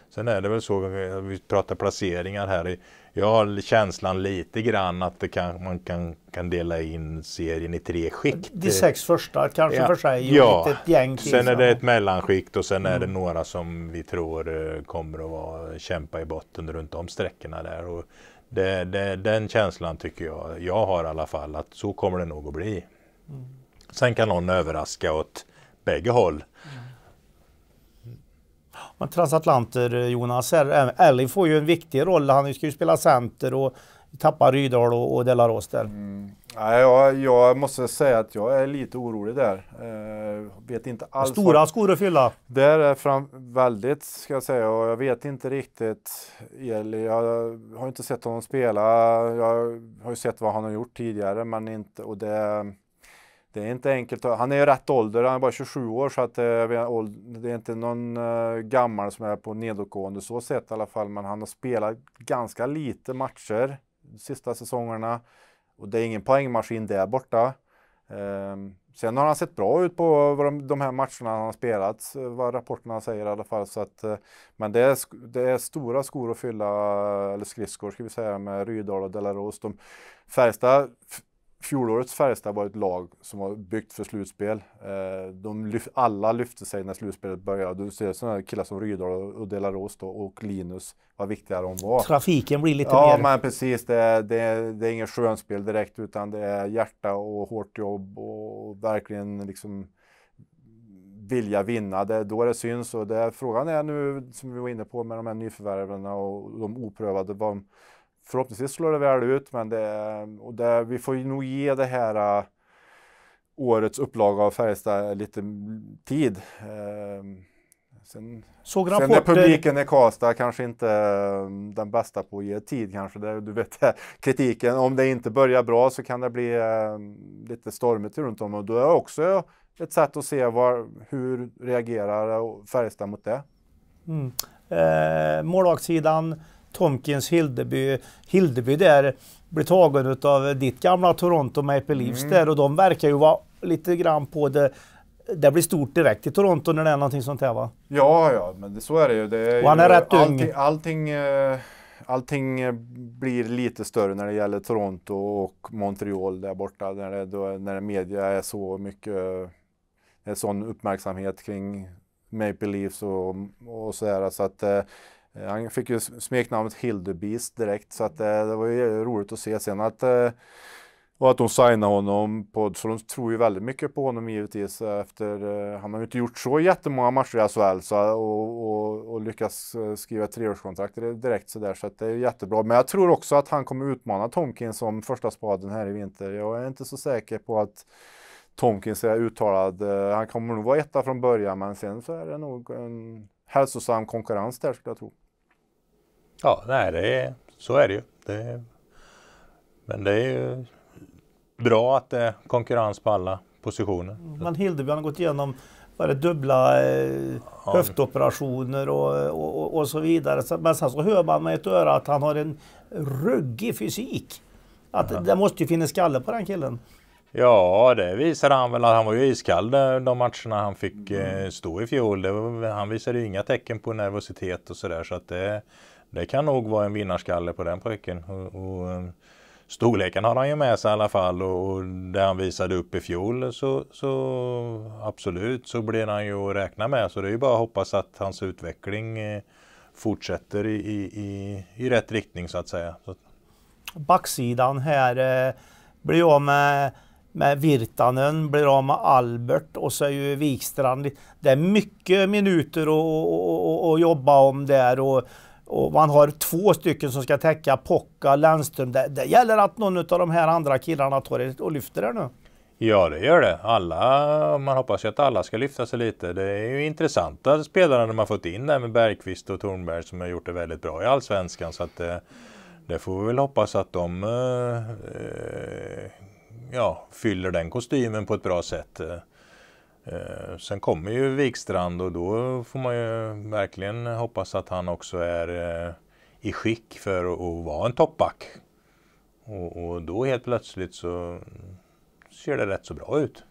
[SPEAKER 3] Sen är det väl så, vi pratar placeringar här. Jag har känslan lite grann att kan, man kan, kan dela in serien i tre skikt. De sex
[SPEAKER 2] första kanske ja. för sig. Ja. Ett gäng till, sen är det ett
[SPEAKER 3] mellanskikt och sen mm. är det mm. några som vi tror eh, kommer att vara, kämpa i botten runt om sträckorna där. Och det, det, den känslan tycker jag, jag har i alla fall, att så kommer det nog att bli. Mm. Sen kan någon överraska åt bägge håll.
[SPEAKER 2] Men transatlanter eh, Jonas här. Eh, får ju en viktig roll. Han ska ju spela center och tappa Rydahl och, och Delaros där. Mm.
[SPEAKER 1] Ja, jag, jag, måste säga att jag är lite orolig där. Eh, vet inte alls Stora vad... skor att
[SPEAKER 2] fylla. Där är fram
[SPEAKER 1] väldigt, ska jag säga. Och jag vet inte riktigt. jag har inte sett honom spela. Jag har ju sett vad han har gjort tidigare, men inte... Och det det är inte enkelt. Han är ju rätt ålder, han är bara 27 år så att eh, det är inte någon eh, gammal som är på nedåtgående så sett i alla fall. Men han har spelat ganska lite matcher de sista säsongerna och det är ingen poängmaskin där borta. Ehm, sen har han sett bra ut på de här matcherna han har spelat, eh, vad rapporterna säger i alla fall. Så att, men det är, det är stora skor att fylla, eller skridskor ska vi säga, med Rydal och Delaros. De Färjestad fjolårets Färjestad var ett lag som var byggt för slutspel. Eh, de lyf alla lyfte sig när slutspelet började. Du ser sådana killar som Rydahl och Delaros och Linus, vad viktiga de var. Trafiken blir lite ja, mer... Ja, men precis. Det är, det, det är ingen skönspel direkt, utan det är hjärta och hårt jobb och verkligen liksom vilja vinna. Det, då är det syns. Och det, frågan är nu, som vi var inne på med de här nyförvärven och de oprövade, vad, förhoppningsvis slår det väl ut, men det, och det, vi får ju nog ge det här äh, årets upplaga av Färjestad lite tid. Ehm, sen, Såg sen när publiken i Karlstad kanske inte ehm, den bästa på att ge tid kanske. Det, du vet kritiken, om det inte börjar bra så kan det bli ehm, lite stormigt runt om och då är också ett sätt att se var, hur reagerar Färjestad mot det.
[SPEAKER 2] Mm. Eh, målvaktssidan Tomkins Hildeby. Hildeby där blev tagen av ditt gamla Toronto Maple Leafs mm. där och de verkar ju vara lite grann på det det blir stort direkt i Toronto när det är någonting sånt här va?
[SPEAKER 1] Ja, ja, men det, så är det ju. Det är och han är ju, rätt allting, ung. Allting, allting, eh, eh, blir lite större när det gäller Toronto och Montreal där borta. När, det, då, när media är så mycket, det eh, är sån uppmärksamhet kring Maple Leafs och, och så här. Så att Eh, han fick ju smeknamnet Hildebeast direkt så att eh, det var ju roligt att se sen att eh, och att de signade honom, på, så de tror ju väldigt mycket på honom givetvis. Efter, han har ju inte gjort så jättemånga matcher i SHL så, och, och, och lyckats skriva treårskontrakt direkt sådär, så att det är jättebra. Men jag tror också att han kommer utmana Tomkins som första spaden här i vinter. Jag är inte så säker på att Tomkins är uttalad. Han kommer nog vara etta från början, men sen så är det nog en hälsosam konkurrens där skulle jag tro.
[SPEAKER 3] Ja, nej, det är, så är det ju. Det är, men det är ju bra att det är konkurrens på alla positioner.
[SPEAKER 2] Men Hildeby har gått igenom var det dubbla eh, höftoperationer och, och, och, och, så vidare. Men sen så hör man med ett öra att han har en ruggig fysik. Att det måste ju finnas skalle på den killen.
[SPEAKER 3] Ja, det visade han väl. Han var ju iskall de matcherna han fick eh, stå i fjol. Var, han visade ju inga tecken på nervositet och sådär. Så det, det kan nog vara en vinnarskalle på den pojken. Och, och, eh, storleken har han ju med sig i alla fall och, och det han visade upp i fjol så, så absolut så blir han ju att räkna med. Så det är ju bara att hoppas att hans utveckling eh, fortsätter i, i, i rätt riktning så att säga.
[SPEAKER 2] Backsidan här eh, blir av med med Virtanen, blir av med Albert och så är ju Wikstrand. Det är mycket minuter att jobba om där. Och, och man har två stycken som ska täcka Pocka, Lennström. Det, det, gäller att någon av de här andra killarna tar det och lyfter det nu.
[SPEAKER 3] Ja, det gör det. Alla, man hoppas ju att alla ska lyfta sig lite. Det är ju intressanta spelare man fått in där med Bergqvist och Thornberg som har gjort det väldigt bra i Allsvenskan. Så att, eh, det får vi väl hoppas att de eh, eh ja, fyller den kostymen på ett bra sätt. Eh, eh, sen kommer ju Wikstrand och då får man ju verkligen hoppas att han också är eh, i skick för att vara en toppback. Och, och då helt plötsligt så ser det rätt så bra ut.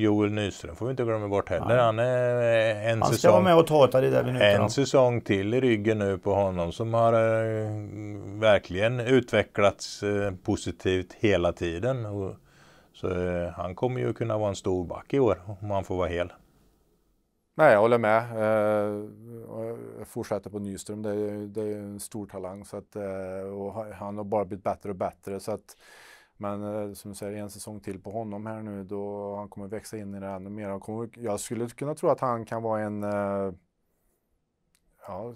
[SPEAKER 3] Joel Nyström får vi inte glömma bort heller. Nej. Han är en Han ska säsong, vara med och ta ett där minuterna. En säsong till i ryggen nu på honom som har eh, verkligen utvecklats eh, positivt hela tiden. Och, så eh, han kommer ju kunna vara en stor back i år om han får vara hel.
[SPEAKER 1] Nej, jag håller med. Jag eh, fortsätter på Nyström. Det är, det är en stor talang. Så att, eh, och han har bara blivit bättre och bättre. Så att, men eh, som du säger, en säsong till på honom här nu, då han kommer växa in i det ännu mer. Kommer, jag skulle kunna tro att han kan vara en eh,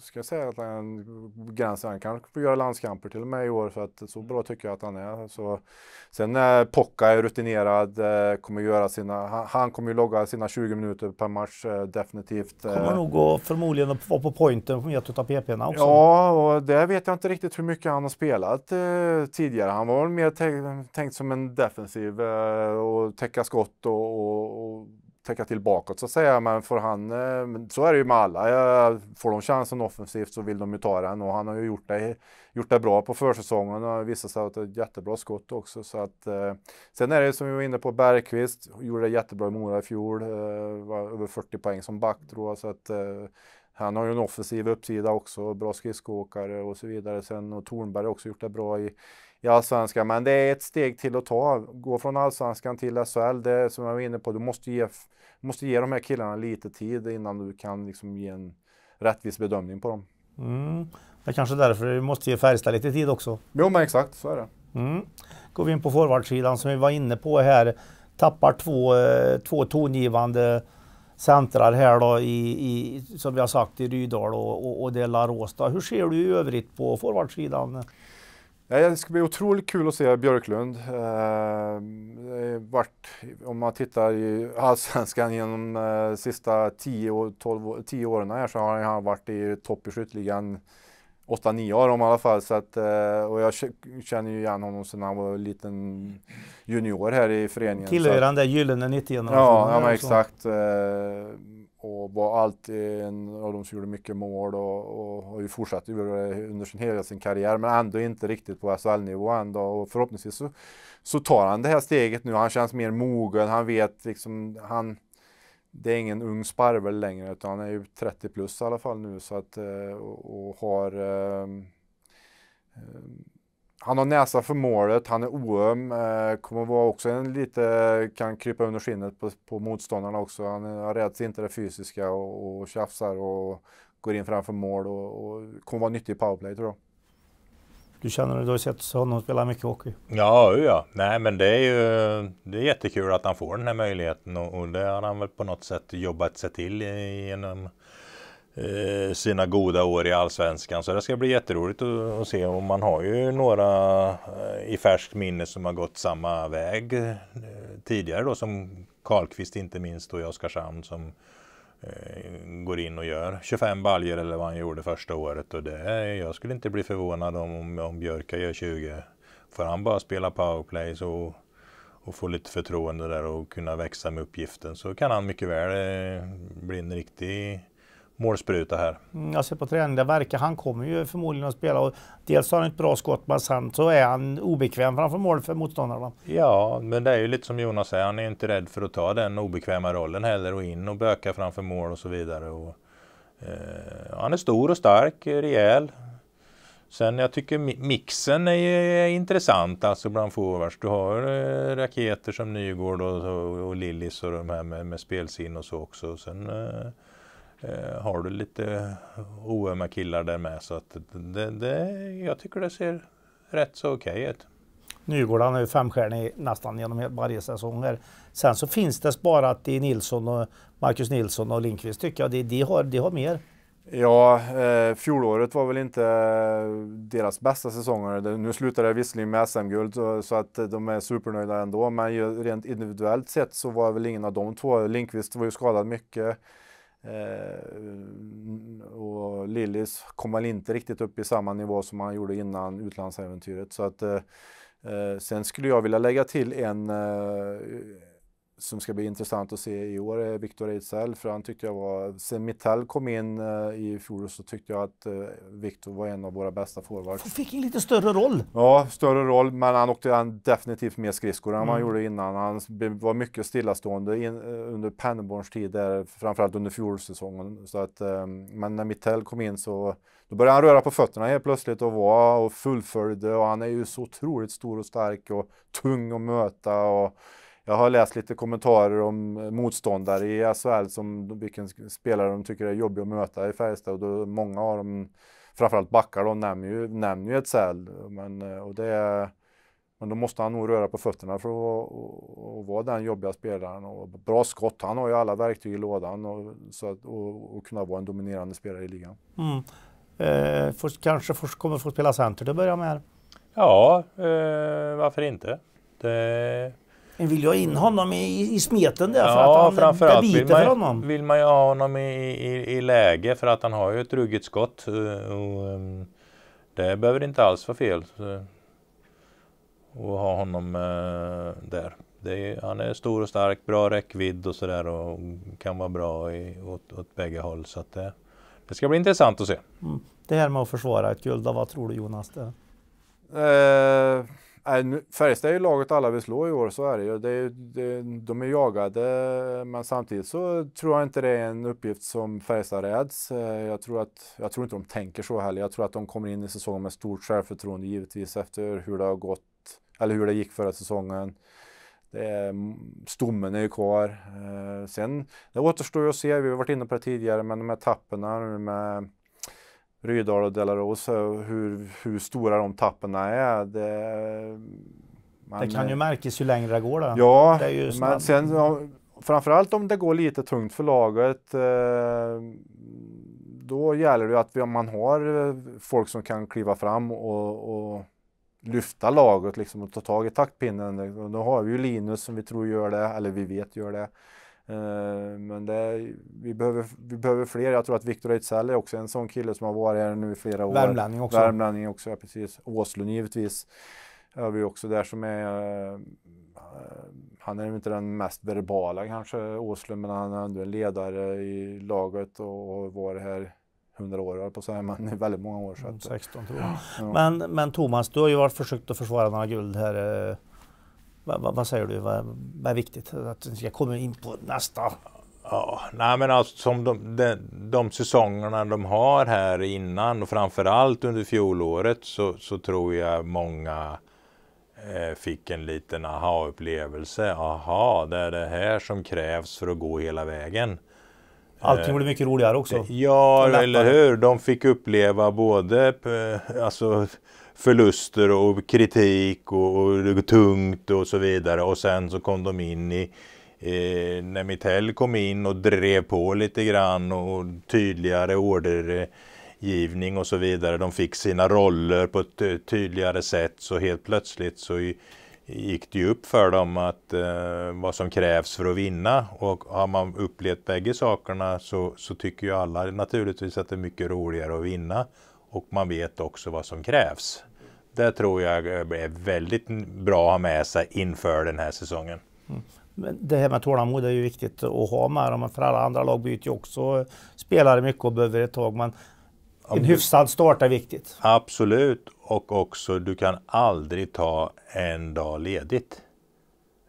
[SPEAKER 1] ska jag säga att han är gränsen, han kanske får göra landskamper till och med i år för att så mm. bra tycker jag att han är. Så, sen när Pocka är rutinerad, eh, kommer göra sina, han, kommer ju logga sina 20 minuter per match eh, definitivt. Eh. Kommer nog gå
[SPEAKER 2] förmodligen att vara på pointen från ett av pp också.
[SPEAKER 1] Ja, och där vet jag inte riktigt hur mycket han har spelat tidigare. Han var mer tänkt som en defensiv och täcka skott och, och, och täcka till bakåt så att säga. Men får han, eh, så är det ju med alla. Eh, får de chansen offensivt så vill de ju ta den och han har ju gjort det, gjort det bra på försäsongen och visat sig att ett jättebra skott också. Så att, eh, sen är det som vi var inne på, Bergqvist gjorde det jättebra i Mora i fjol. var över 40 poäng som back tror jag. Så att, han har ju en offensiv uppsida också, bra skridskoåkare och så vidare. Sen och Tornberg har också gjort det bra i i allsvenskan. Men det är ett steg till att ta. Gå från allsvenskan till SHL, det är som jag var inne på, du måste ge, måste ge de här killarna lite tid innan du kan liksom ge en rättvis bedömning på dem.
[SPEAKER 2] Mm. Det är kanske därför du måste ge Färjestad lite tid också. Jo, men exakt så är det. Mm. Går vi in på forwardsidan som vi var inne på här, tappar två, eh, två tongivande centrar här då i, i, som vi har sagt i Rydal och, och, och Delarås. Hur ser du i övrigt på forwardsidan? det ska bli otroligt kul att
[SPEAKER 1] se Björklund. Eh, vart, om man tittar i allsvenskan genom de eh, sista 10 åren här så har han varit i topp i skytteligan 8-9 av dem i alla fall. Så att, eh, och jag känner ju igen honom sedan han var liten junior här i föreningen. Tillhörande gyllene 90 Ja, ja men exakt. Så och var alltid en av de som gjorde mycket mål och, och har ju fortsatt göra det under sin hela sin karriär men ändå inte riktigt på SHL-nivå ändå och förhoppningsvis så, så tar han det här steget nu. Han känns mer mogen, han vet liksom, han, det är ingen ung sparvel längre utan han är ju 30 plus i alla fall nu så att eh, och, och har um, um, han har näsa för målet, han är oöm, eh, kommer vara också en lite, kan krypa under skinnet på, på motståndarna också. Han, räds inte det fysiska och, och tjafsar och går in framför mål och, och kommer vara nyttig i powerplay tror jag.
[SPEAKER 2] Du känner, du har sett honom spela mycket hockey?
[SPEAKER 3] Ja, ja. Nej, men det är ju det är jättekul att han får den här möjligheten och, och det har han väl på något sätt jobbat sig till genom Eh, sina goda år i allsvenskan. Så det ska bli jätteroligt att, se. Och man har ju några eh, i färskt minne som har gått samma väg eh, tidigare då som Karlqvist inte minst då i Oskarshamn som går in och gör 25 baljer eller vad han gjorde första året. Och det, jag skulle inte bli förvånad om, om Björka gör 20. Får han bara spela powerplay så och få lite förtroende där och kunna växa med uppgiften så kan han mycket väl bli en riktig målspruta här?
[SPEAKER 2] Mm, jag ser på träningen, det verkar, han kommer ju förmodligen att spela. Och dels har han ett bra skott, men sen så är han obekväm framför mål för motståndarna.
[SPEAKER 3] Ja, men det är ju lite som Jonas säger, han är inte rädd för att ta den obekväma rollen heller och in och böka framför mål och så vidare. Och, eh, han är stor och stark, rejäl. Sen jag tycker mixen är, är intressant alltså bland forwards. Du har eh, raketer som Nygård och, och, och Lillis och de här med, med spelsinne och så också. Sen, eh, Eh, har du lite oömma killar där med så att det, det,
[SPEAKER 2] jag tycker det ser
[SPEAKER 3] rätt så okej ut.
[SPEAKER 2] Nygården är ju femstjärnig nästan genom varje säsong här. Sen så finns det sparat i Nilsson och Marcus Nilsson och Lindqvist tycker jag. De, de, har, de har mer.
[SPEAKER 1] Ja, eh, fjolåret var väl inte deras bästa säsonger. Nu slutade det visserligen med SM-guld så, så, att de är supernöjda ändå. Men rent individuellt sett så var väl ingen av de två. Lindqvist var ju skadad mycket. Eh, och Lillis kom väl inte riktigt upp i samma nivå som han gjorde innan utlandsäventyret. Så att, eh, eh, sen skulle jag vilja lägga till en som ska bli intressant att se i år är Viktor Ejdsell, för han tyckte jag var... Sen Mittell kom in eh, i fjol så tyckte jag att eh, Viktor var en av våra bästa forwards. Han
[SPEAKER 2] fick en lite större roll.
[SPEAKER 1] Ja, större roll, men han åkte definitivt mer skridskor än mm. vad han mm. gjorde innan. Han var mycket stillastående in, eh, under Penneborns tid, där, framförallt under fjolsäsongen. Så att, ehm, men när Mittell kom in så då började han röra på fötterna helt plötsligt och var och fullföljde och han är ju så otroligt stor och stark och tung att möta. Och, jag har läst lite kommentarer om eh, motståndare i SHL, som vilken spelare de tycker är jobbig att möta i Färjestad. Och då, många av dem, framförallt backar, de nämner ju, nämner ju Edzell. Men, eh, och det, men då måste han nog röra på fötterna för att och, och vara den jobbiga spelaren. Och bra skott, han har ju alla verktyg i lådan och, så att, och, och kunna vara en dominerande spelare i ligan.
[SPEAKER 2] Mm. Eh, för, kanske för, kommer få spela center till att börja med? Här.
[SPEAKER 3] Ja, eh, varför inte? Det men vill jag in honom i, i smeten där? För ja, att han, framförallt vill man, för honom. vill man ju ha honom i, i, i läge för att han har ju ett ruggigt skott. Eh, och, ehm, det behöver inte alls vara fel. att ha honom eh, där. Är, han är stor och stark, bra räckvidd och sådär och kan vara bra i, åt, åt bägge håll. Så att det, det ska bli intressant att se.
[SPEAKER 2] Mm. Det här med att försvara ett guld, vad tror du Jonas? Det?
[SPEAKER 3] Uh Äh,
[SPEAKER 1] Färjestad är ju laget alla vill slå i år, så är det ju. Det det, de är jagade, men samtidigt så tror jag inte det är en uppgift som Färjestad räds. Eh, jag tror, att, jag tror inte de tänker så heller. Jag tror att de kommer in i säsongen med stort självförtroende, givetvis efter hur det har gått, eller hur det gick förra säsongen. Det är, stommen är ju kvar. Eh, sen, det återstår ju att se, vi har varit inne på det tidigare, men de här tapperna med Rydahl och Delarosa, hur, hur stora de tappen är. Det,
[SPEAKER 2] man, det kan ju märkas ju längre det går. Då. Ja, det men sen, ja, framförallt om det
[SPEAKER 1] går lite tungt för laget. Eh, då gäller det att man har eh, folk som kan kliva fram och, och lyfta laget liksom och ta tag i taktpinnen. Då har vi ju Linus som vi tror gör det, eller vi vet gör det. Eh, men är, vi, behöver, vi behöver fler. Jag tror att Viktor Ejdsell är också en sån kille som har varit här nu i flera år. Värmlänning också. Värmlänning också, ja, precis. Åslund givetvis. Har vi också där som är... Eh, han är inte den mest verbala kanske, Åslund, men han är ändå en ledare i laget och har varit här hundra år, på så här, men i väldigt många år. Så 16 mm, tror jag. Ja.
[SPEAKER 2] Men, men Thomas, du har ju varit försökt att försvara några guld här eh, vad, vad säger du, vad, vad, är viktigt att vi ska komma in på nästa? Ja,
[SPEAKER 3] nej men alltså som de, de, de säsongerna de har här innan och framförallt under fjolåret så, så tror jag många eh, fick en liten aha-upplevelse. Aha, det är det här som krävs för att gå hela vägen. Allting eh, blev mycket
[SPEAKER 2] roligare också. Ja, eller hur.
[SPEAKER 3] De fick uppleva både alltså, förluster och kritik och, och tungt och så vidare. Och sen så kom de in i eh, när Mitell kom in och drev på lite grann och tydligare ordergivning och så vidare. De fick sina roller på ett eh, tydligare sätt så helt plötsligt så gick det ju upp för dem att eh, vad som krävs för att vinna. Och har man upplevt bägge sakerna så, så tycker ju alla naturligtvis att det är mycket roligare att vinna. Och man vet också vad som krävs det tror jag är väldigt bra att ha med sig inför den här säsongen. Mm.
[SPEAKER 2] Det här med tålamod är ju viktigt att ha med dem, för alla andra lag byter ju också spelare mycket och behöver ett tag. Men en hyfsad start är viktigt.
[SPEAKER 3] Absolut, och också du kan aldrig ta en dag ledigt.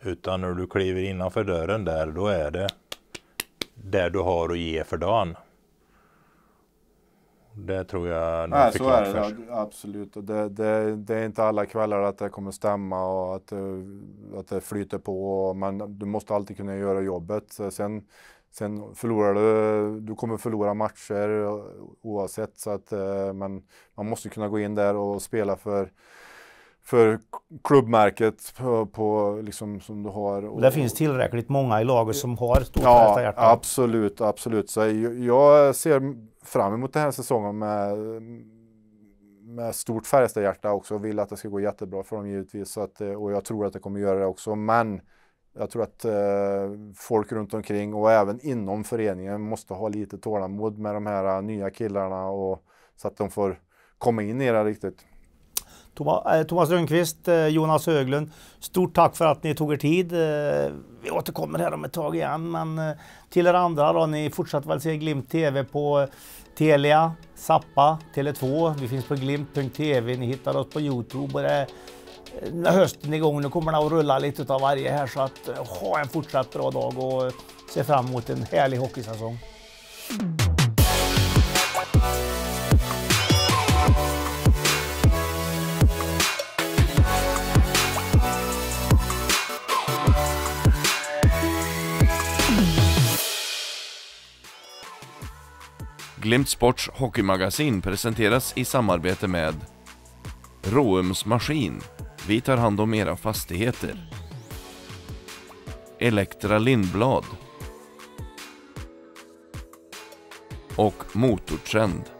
[SPEAKER 3] Utan när du kliver innanför dörren där, då är det där du har att ge för dagen. Det tror jag nog Nej, fick så är det. Först.
[SPEAKER 1] Absolut. det, det, det, är inte alla kvällar att det kommer stämma och att, eh, att det flyter på. Men du måste alltid kunna göra jobbet. Sen, sen förlorar du, du kommer förlora matcher eh, oavsett. Så att, eh, men man måste kunna gå in där och spela för för klubbmärket på, på liksom, som du har. Och, det finns
[SPEAKER 2] tillräckligt många i laget som har stort ja, hjärta.
[SPEAKER 1] Absolut, absolut. Så jag, jag ser fram emot den här säsongen med, med stort Färjestad-hjärta också och vill att det ska gå jättebra för dem givetvis. Så att, och jag tror att det kommer göra det också. Men jag tror att eh, folk runt omkring och även inom föreningen måste ha lite tålamod med de här eh, nya killarna och, så att de får komma in i det riktigt.
[SPEAKER 2] Eh, Thomas Rönnqvist, eh, Jonas Höglund, stort tack för att ni tog er tid. Eh, vi återkommer här om ett tag igen, men till er andra då, ni fortsätter väl se Glimt TV på Telia, Zappa, Tele2. Vi finns på glimt.tv, ni hittar oss på Youtube och det när hösten igång, nu kommer det att rulla lite av varje här så att ha en fortsatt bra dag och se fram emot en härlig hockeysäsong.
[SPEAKER 1] Glimt Sports hockeymagasin presenteras i samarbete med Råums Maskin. Vi tar hand om era fastigheter. Elektra Lindblad och Motortrend.